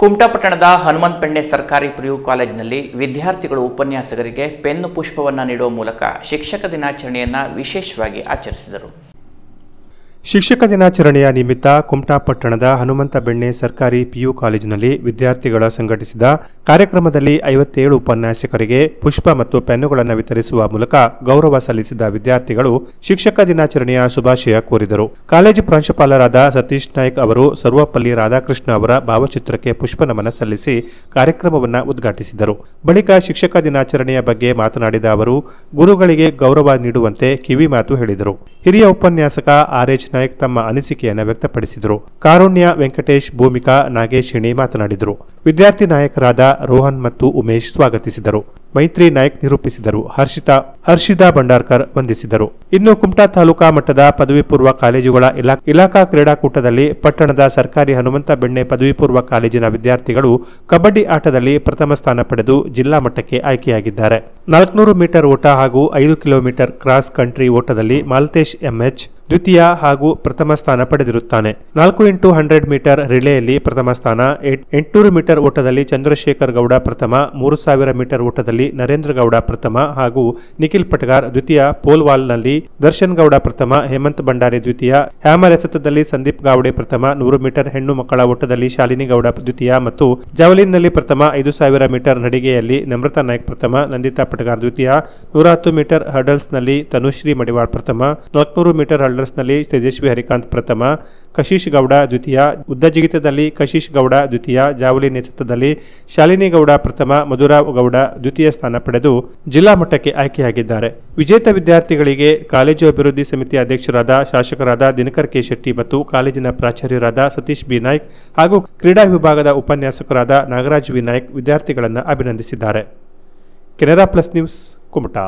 ಕುಮಟಾಪಟ್ಟಣದ ಹನುಮಂತ ಸರ್ಕಾರಿ ಪ್ರಿಯು ಕಾಲೇಜಿನಲ್ಲಿ ವಿದ್ಯಾರ್ಥಿಗಳು ಉಪನ್ಯಾಸಕರಿಗೆ ಪೆನ್ನು ಪುಷ್ಪವನ್ನು ನೀಡುವ ಮೂಲಕ ಶಿಕ್ಷಕ ದಿನಾಚರಣೆಯನ್ನು ವಿಶೇಷವಾಗಿ ಆಚರಿಸಿದರು ಶಿಕ್ಷಕ ದಿನಾಚರಣೆಯ ನಿಮಿತ್ತ ಕುಮಟಾಪಟ್ಟಣದ ಪಟ್ಟಣದ ಹನುಮಂತ ಬೆಣ್ಣೆ ಸರ್ಕಾರಿ ಪಿಯು ಕಾಲೇಜಿನಲ್ಲಿ ವಿದ್ಯಾರ್ಥಿಗಳ ಸಂಘಟಿಸಿದ ಕಾರ್ಯಕ್ರಮದಲ್ಲಿ ಐವತ್ತೇಳು ಉಪನ್ಯಾಸಕರಿಗೆ ಪುಷ್ಪ ಮತ್ತು ಪೆನ್ನುಗಳನ್ನು ವಿತರಿಸುವ ಮೂಲಕ ಗೌರವ ಸಲ್ಲಿಸಿದ ವಿದ್ಯಾರ್ಥಿಗಳು ಶಿಕ್ಷಕ ದಿನಾಚರಣೆಯ ಶುಭಾಶಯ ಕೋರಿದರು ಕಾಲೇಜು ಪ್ರಾಂಶುಪಾಲರಾದ ಸತೀಶ್ ನಾಯ್ಕ್ ಅವರು ಸರ್ವಪಲ್ಲಿ ರಾಧಾಕೃಷ್ಣ ಅವರ ಭಾವಚಿತ್ರಕ್ಕೆ ಪುಷ್ಪ ನಮನ ಸಲ್ಲಿಸಿ ಕಾರ್ಯಕ್ರಮವನ್ನು ಉದ್ಘಾಟಿಸಿದರು ಬಳಿಕ ಶಿಕ್ಷಕ ದಿನಾಚರಣೆಯ ಬಗ್ಗೆ ಮಾತನಾಡಿದ ಅವರು ಗುರುಗಳಿಗೆ ಗೌರವ ನೀಡುವಂತೆ ಕಿವಿಮಾತು ಹೇಳಿದರು ಹಿರಿಯ ಉಪನ್ಯಾಸಕ ಆರ್ಎಚ್ ನಾಯಕ್ ತಮ್ಮ ಅನಿಸಿಕೆಯನ್ನು ವ್ಯಕ್ತಪಡಿಸಿದರು ಕಾರುಣ್ಯ ವೆಂಕಟೇಶ್ ಭೂಮಿಕಾ ನಾಗೇಶಿಣಿ ಮಾತನಾಡಿದರು ವಿದ್ಯಾರ್ಥಿ ನಾಯಕರಾದ ರೋಹನ್ ಮತ್ತು ಉಮೇಶ್ ಸ್ವಾಗತಿಸಿದರು ಮೈತ್ರಿ ನಾಯಕ್ ನಿರೂಪಿಸಿದರು ಹರ್ಷಿತಾ ಹರ್ಷಿತಾ ಭಂಡಾರ್ಕರ್ ವಂದಿಸಿದರು ಇನ್ನು ಕುಮಟಾ ತಾಲೂಕಾ ಮಟ್ಟದ ಪದವಿ ಪೂರ್ವ ಕಾಲೇಜುಗಳ ಇಲಾಖಾ ಕ್ರೀಡಾಕೂಟದಲ್ಲಿ ಪಟ್ಟಣದ ಸರ್ಕಾರಿ ಹನುಮಂತ ಬೆಣ್ಣೆ ಪದವಿ ಪೂರ್ವ ಕಾಲೇಜಿನ ವಿದ್ಯಾರ್ಥಿಗಳು ಕಬಡ್ಡಿ ಆಟದಲ್ಲಿ ಪ್ರಥಮ ಸ್ಥಾನ ಪಡೆದು ಜಿಲ್ಲಾ ಮಟ್ಟಕ್ಕೆ ಆಯ್ಕೆಯಾಗಿದ್ದಾರೆ ನಾಲ್ಕುನೂರು ಮೀಟರ್ ಓಟ ಹಾಗೂ ಐದು ಕಿಲೋಮೀಟರ್ ಕ್ರಾಸ್ ಕಂಟ್ರಿ ಓಟದಲ್ಲಿ ಮಾಲ್ತೇಶ್ ಎಂಎಚ್ ದ್ವಿತೀಯ ಹಾಗೂ ಪ್ರಥಮ ಸ್ಥಾನ ಪಡೆದಿರುತ್ತಾನೆ ನಾಲ್ಕು ಇಂಟು ಹಂಡ್ರೆಡ್ ಮೀಟರ್ ರಿಲೇಯಲ್ಲಿ ಪ್ರಥಮ ಸ್ಥಾನ ಎಂಟುನೂರು ಮೀಟರ್ ಓಟದಲ್ಲಿ ಚಂದ್ರಶೇಖರ್ ಗೌಡ ಪ್ರಥಮ ಮೂರು ಸಾವಿರ ಮೀಟರ್ ಓಟದಲ್ಲಿ ನರೇಂದ್ರ ಗೌಡ ಪ್ರಥಮ ಹಾಗೂ ನಿಖಿಲ್ ಪಟಗಾರ್ ದ್ವಿತೀಯ ಪೋಲ್ವಾಲ್ನಲ್ಲಿ ದರ್ಶನ್ ಗೌಡ ಪ್ರಥಮ ಹೇಮಂತ್ ಭಂಡಾರಿ ದ್ವಿತೀಯ ಹ್ಯಾಮರ್ ಎಸೆತದಲ್ಲಿ ಸಂದೀಪ್ ಗಾವಡೆ ಪ್ರಥಮ ನೂರು ಮೀಟರ್ ಹೆಣ್ಣು ಮಕ್ಕಳ ಓಟದಲ್ಲಿ ಶಾಲಿನಿ ಗೌಡ ದ್ವಿತೀಯ ಮತ್ತು ಜಾವಲಿನ್ನಲ್ಲಿ ಪ್ರಥಮ ಐದು ಸಾವಿರ ಮೀಟರ್ ನಡಿಗೆಯಲ್ಲಿ ನಮ್ರತಾ ನಾಯ್ಕ್ ಪ್ರಥಮ ನಂದಿತಾ ಪಟಗಾರ್ ದ್ವಿತೀಯ ನೂರ ಹತ್ತು ಮೀಟರ್ ಹರ್ಡಲ್ಸ್ನಲ್ಲಿ ತನುಶ್ರೀ ಮಡಿವಾಳ್ ಪ್ರಥಮ ನಾಲ್ಕುನೂರು ಮೀಟರ್ ಹರ್ಡಲ್ಸ್ನಲ್ಲಿ ತೇಜಸ್ವಿ ಹರಿಕಾಂತ್ ಪ್ರಥಮ ಕಶೀಶ್ ಗೌಡ ದ್ವಿತೀಯ ಉದ್ದ ಜಿಗಿತದಲ್ಲಿ ಕಶೀಶ್ ಗೌಡ ದ್ವಿತೀಯ ಜಾವಲಿನ್ ನೇತೃತ್ವದಲ್ಲಿ ಶಾಲಿನಿ ಗೌಡ ಪ್ರಥಮ ಮಧುರಾವ್ ಗೌಡ ದ್ವಿತೀಯ ಸ್ಥಾನ ಪಡೆದು ಜಿಲ್ಲಾ ಮಟ್ಟಕ್ಕೆ ಆಯ್ಕೆಯಾಗಿದ್ದಾರೆ ವಿಜೇತ ವಿದ್ಯಾರ್ಥಿಗಳಿಗೆ ಕಾಲೇಜು ಅಭಿವೃದ್ಧಿ ಸಮಿತಿ ಅಧ್ಯಕ್ಷರಾದ ಶಾಸಕರಾದ ದಿನಕರ್ ಕೆ ಶೆಟ್ಟಿ ಮತ್ತು ಕಾಲೇಜಿನ ಪ್ರಾಚಾರ್ಯರಾದ ಸತೀಶ್ ಬಿ ನಾಯ್ಕ್ ಹಾಗೂ ಕ್ರೀಡಾ ವಿಭಾಗದ ಉಪನ್ಯಾಸಕರಾದ ನಾಗರಾಜ್ ವಿ ವಿದ್ಯಾರ್ಥಿಗಳನ್ನು ಅಭಿನಂದಿಸಿದ್ದಾರೆ ಕೆನರಾ ಪ್ಲಸ್ ನ್ಯೂಸ್ ಕುಮಟಾ